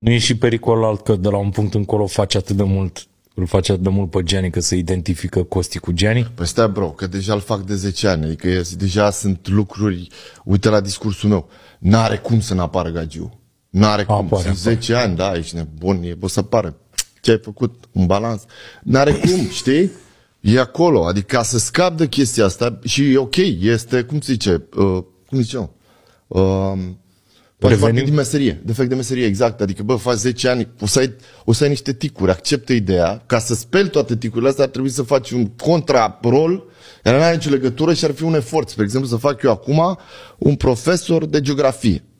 nu e și pericol alt că de la un punct încolo face atât de mult îl face atât de mult pe Gianni că se identifică Costi cu Gianni? Păi stai bro, că deja îl fac de 10 ani, adică deja sunt lucruri, uite la discursul meu, n-are cum să n-apară Gagiu. N-are cum, apare, sunt 10 ani, da, ești nebun, e, o să apară. Ce ai făcut? Un balans? N-are cum, știi? E acolo, adică ca să scap de chestia asta și e ok, este, cum se zice, uh, cum eu, uh, um, Poate revenim. din meserie, defect de meserie, exact. Adică, bă, faci 10 ani, o să, ai, o să ai niște ticuri, acceptă ideea. Ca să speli toate ticurile astea, ar trebui să faci un contrarol care nu are nicio legătură și ar fi un efort. Spre exemplu, să fac eu acum un profesor de geografie.